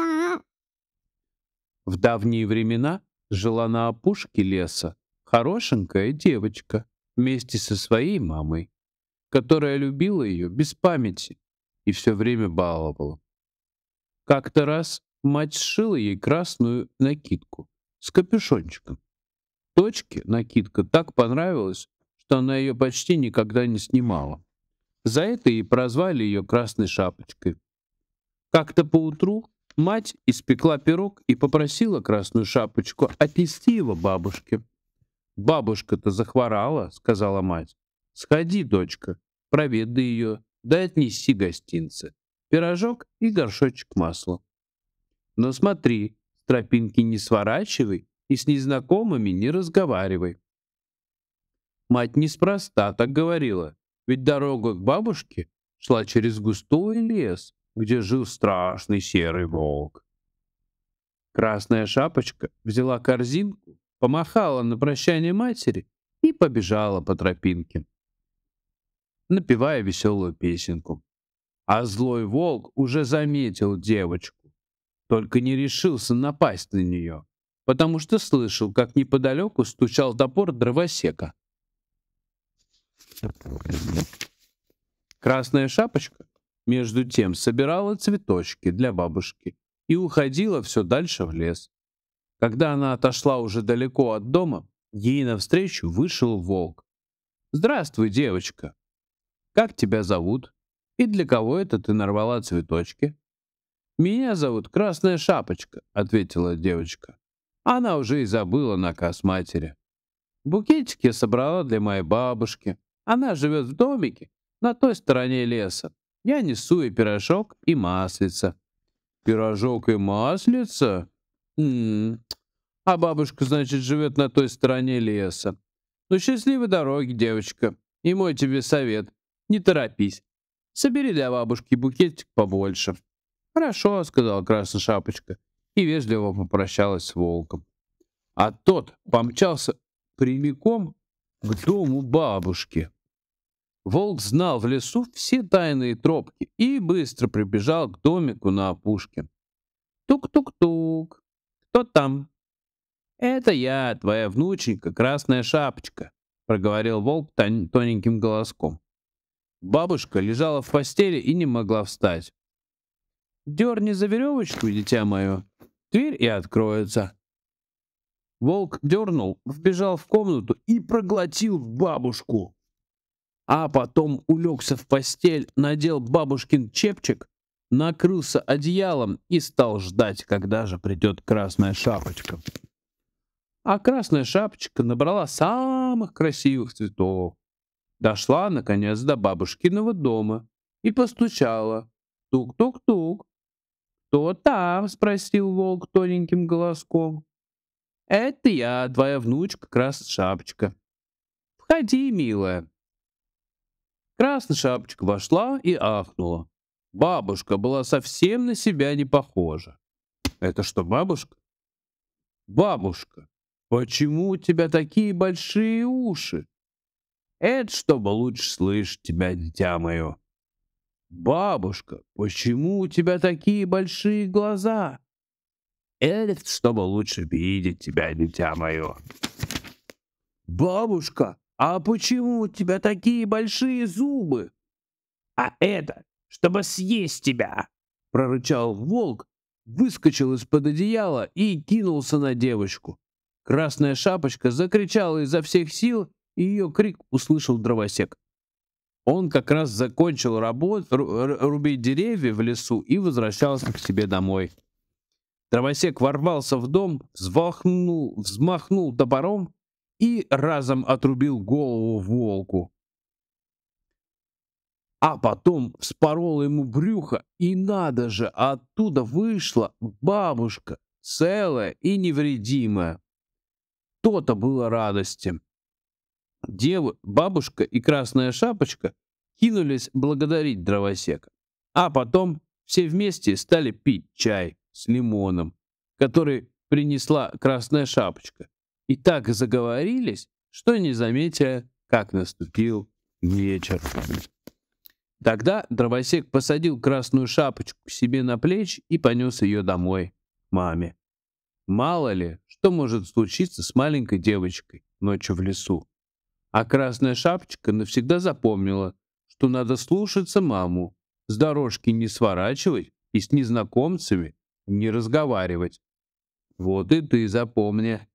Да. В давние времена жила на опушке леса хорошенькая девочка вместе со своей мамой, которая любила ее без памяти и все время баловала. Как-то раз мать сшила ей красную накидку с капюшончиком. Точке накидка так понравилась, что она ее почти никогда не снимала. За это и прозвали ее красной шапочкой. Как-то поутру Мать испекла пирог и попросила красную шапочку отнести его бабушке. «Бабушка-то захворала», — сказала мать. «Сходи, дочка, проведай ее, да отнеси гостинцы. Пирожок и горшочек масла». «Но смотри, тропинки не сворачивай и с незнакомыми не разговаривай». Мать неспроста так говорила, ведь дорога к бабушке шла через густой лес, где жил страшный серый волк. Красная шапочка взяла корзинку, помахала на прощание матери и побежала по тропинке, напевая веселую песенку. А злой волк уже заметил девочку, только не решился напасть на нее, потому что слышал, как неподалеку стучал топор дровосека. Красная шапочка между тем собирала цветочки для бабушки и уходила все дальше в лес. Когда она отошла уже далеко от дома, ей навстречу вышел волк. «Здравствуй, девочка! Как тебя зовут? И для кого это ты нарвала цветочки?» «Меня зовут Красная Шапочка», — ответила девочка. Она уже и забыла наказ матери. Букетики я собрала для моей бабушки. Она живет в домике на той стороне леса. Я несу и пирожок, и маслица. Пирожок и маслица? М -м -м. А бабушка, значит, живет на той стороне леса. Ну, счастливой дороги, девочка. И мой тебе совет. Не торопись. Собери для бабушки букетик побольше. Хорошо, сказала Красная Шапочка и вежливо попрощалась с волком. А тот помчался прямиком к дому бабушки. Волк знал в лесу все тайные тропки и быстро прибежал к домику на опушке. «Тук-тук-тук! Кто там?» «Это я, твоя внученька, Красная Шапочка», — проговорил волк тон тоненьким голоском. Бабушка лежала в постели и не могла встать. «Дерни за веревочку, дитя мое, дверь и откроется», Волк дернул, вбежал в комнату и проглотил бабушку а потом улегся в постель, надел бабушкин чепчик, накрылся одеялом и стал ждать, когда же придет красная шапочка. А красная шапочка набрала самых красивых цветов. Дошла, наконец, до бабушкиного дома и постучала. Тук-тук-тук. «Кто там?» — спросил волк тоненьким голоском. «Это я, твоя внучка Красная Шапочка». «Входи, милая», Красная шапочка вошла и ахнула. Бабушка была совсем на себя не похожа. Это что, бабушка? Бабушка, почему у тебя такие большие уши? Это чтобы лучше слышать тебя, дитя мое. Бабушка, почему у тебя такие большие глаза? Это чтобы лучше видеть тебя, дитя мое. Бабушка, «А почему у тебя такие большие зубы?» «А это, чтобы съесть тебя!» — прорычал волк, выскочил из-под одеяла и кинулся на девочку. Красная шапочка закричала изо всех сил, и ее крик услышал дровосек. Он как раз закончил работу, рубить деревья в лесу и возвращался к себе домой. Дровосек ворвался в дом, взвахнул, взмахнул топором и разом отрубил голову волку. А потом вспорол ему брюхо, и надо же, оттуда вышла бабушка, целая и невредимая. То-то было радости. Девы, бабушка и красная шапочка кинулись благодарить дровосека. А потом все вместе стали пить чай с лимоном, который принесла красная шапочка и так заговорились, что не заметили, как наступил вечер. Тогда дровосек посадил красную шапочку себе на плечи и понес ее домой, к маме. Мало ли, что может случиться с маленькой девочкой ночью в лесу. А красная шапочка навсегда запомнила, что надо слушаться маму, с дорожки не сворачивать и с незнакомцами не разговаривать. Вот и ты запомни,